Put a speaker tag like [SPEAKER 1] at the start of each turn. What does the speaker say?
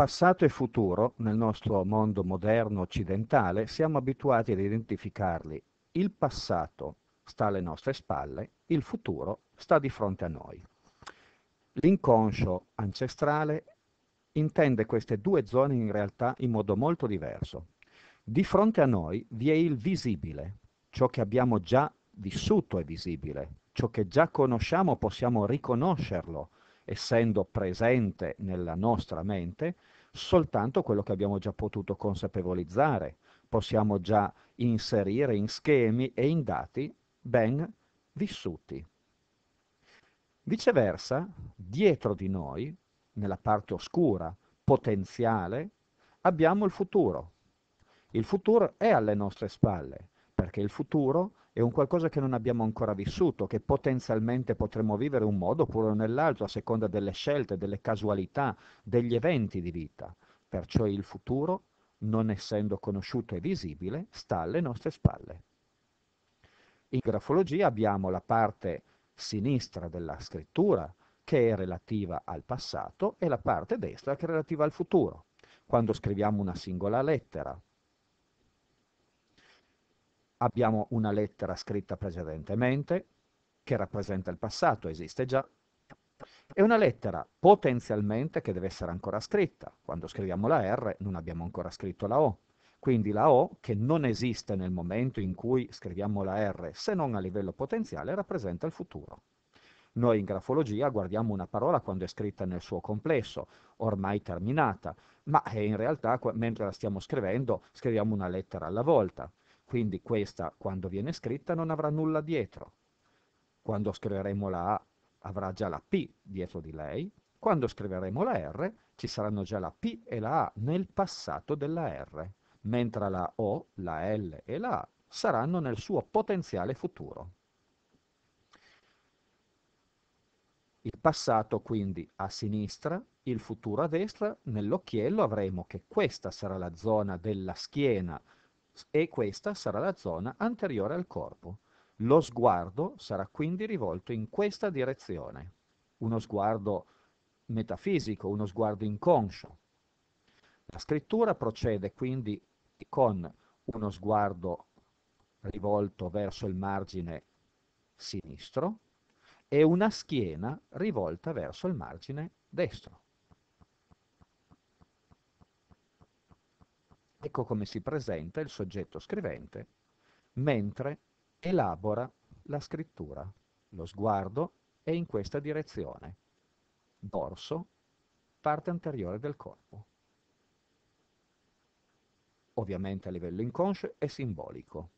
[SPEAKER 1] Passato e futuro, nel nostro mondo moderno occidentale, siamo abituati ad identificarli. Il passato sta alle nostre spalle, il futuro sta di fronte a noi. L'inconscio ancestrale intende queste due zone in realtà in modo molto diverso. Di fronte a noi vi è il visibile, ciò che abbiamo già vissuto è visibile, ciò che già conosciamo possiamo riconoscerlo, essendo presente nella nostra mente soltanto quello che abbiamo già potuto consapevolizzare, possiamo già inserire in schemi e in dati ben vissuti. Viceversa, dietro di noi, nella parte oscura, potenziale, abbiamo il futuro. Il futuro è alle nostre spalle, perché il futuro è è un qualcosa che non abbiamo ancora vissuto, che potenzialmente potremo vivere un modo oppure nell'altro, a seconda delle scelte, delle casualità, degli eventi di vita. Perciò il futuro, non essendo conosciuto e visibile, sta alle nostre spalle. In grafologia abbiamo la parte sinistra della scrittura che è relativa al passato e la parte destra che è relativa al futuro. Quando scriviamo una singola lettera, abbiamo una lettera scritta precedentemente che rappresenta il passato, esiste già, e una lettera potenzialmente che deve essere ancora scritta. Quando scriviamo la R non abbiamo ancora scritto la O. Quindi la O, che non esiste nel momento in cui scriviamo la R, se non a livello potenziale, rappresenta il futuro. Noi in grafologia guardiamo una parola quando è scritta nel suo complesso, ormai terminata, ma in realtà mentre la stiamo scrivendo scriviamo una lettera alla volta. Quindi questa, quando viene scritta, non avrà nulla dietro. Quando scriveremo la A avrà già la P dietro di lei. Quando scriveremo la R ci saranno già la P e la A nel passato della R, mentre la O, la L e la A saranno nel suo potenziale futuro. Il passato quindi a sinistra, il futuro a destra, nell'occhiello avremo che questa sarà la zona della schiena e questa sarà la zona anteriore al corpo. Lo sguardo sarà quindi rivolto in questa direzione, uno sguardo metafisico, uno sguardo inconscio. La scrittura procede quindi con uno sguardo rivolto verso il margine sinistro e una schiena rivolta verso il margine destro. Ecco come si presenta il soggetto scrivente mentre elabora la scrittura. Lo sguardo è in questa direzione. Dorso, parte anteriore del corpo. Ovviamente a livello inconscio è simbolico.